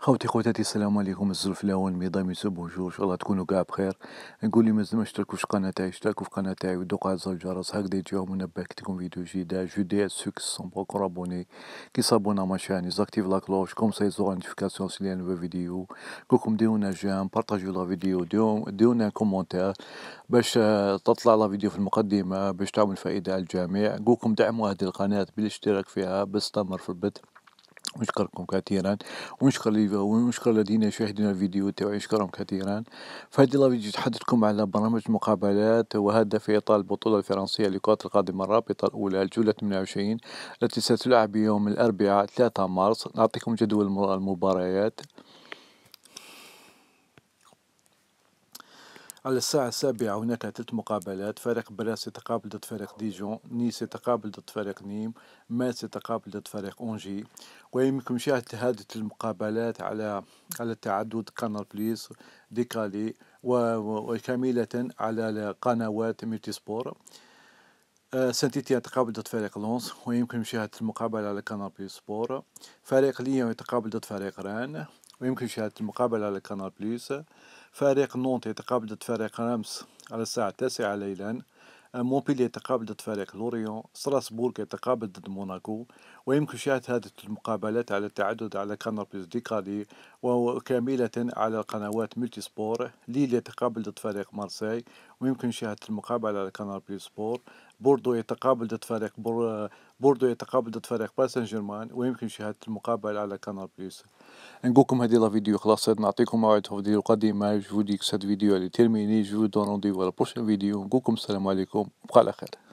خوتي خواتاتي السلام عليكم الزلف الاول ميضامي سو بونجور ان شاء الله تكونوا كاع بخير نقول لي مازال ما اشتركوش في القناه تاعي اشتركوا في القناه تاعي ودوقوا على زر الجرس هكذا يجيو منبه تكون فيديو جديد جو دي اس سوك سون بوكور ابوني كي صابونا ما شاني زاكتيف لا كلوش كوم سا يزور نوتيفيكاسيون سي لي نوفا فيديو كلكم ديرونا جيم بارطاجيو لا فيديو ديرونا كومونتير باش euh, تطلع لا فيديو في المقدمه باش تعمل فائده على الجميع نقولكم دعموا هذه القناه بالاشتراك فيها باستمر في البث ونشكركم كثيرا ونشكر ونشكر الذين يشاهدون الفيديو تاعي نشكرهم كثيرا فهذه لا فيديو تحدثكم على برنامج مقابلات وهذا في اطار البطوله الفرنسيه لكره القدم الرابطه الاولى الجوله 28 التي ستلعب يوم الاربعاء 3 مارس نعطيكم جدول المباريات على الساعة السابعة هناك ثلاث مقابلات فريق براس يتقابل ضد فريق ديجون نيس يتقابل ضد فريق نيم ماس يتقابل ضد فريق أونجي ويمكن مشاهدة هذه المقابلات على على تعدد كانال بليس ديكالي وكاملة على قنوات ميتي سبور آه، سانتيتي يتقابل ضد فريق لونس ويمكن مشاهدة المقابلة على كانال بليس سبور فريق ليون يتقابل ضد فريق ران ويمكن شهادة المقابلة على قناة بليس فريق نونت يتقابل ضد فريق رامس على الساعة التاسعة ليلا مونبيلي يتقابل ضد فريق لوريون ستراسبورغ يتقابل ضد موناكو ويمكن مشاهدة هذه المقابلات على التعدد على قناة بليس ديكالي وكاملة على قنوات ملتي سبور ليل يتقابل ضد فريق مارسي ويمكن مشاهدة المقابلة على قناة بليس سبور بوردو يتقابل ضد فريق بوردو يتقابل ضد فريق باريس سان جيرمان ويمكن مشاهدة المقابلة على قناة بليس نقولكم هذه لا فيديو خلاص نعطيكم موعد في فيديو قديم جو ديك سات فيديو اللي تيرميني جو دون رونديفو لا بروشين فيديو نقولكم السلام عليكم بقى على خير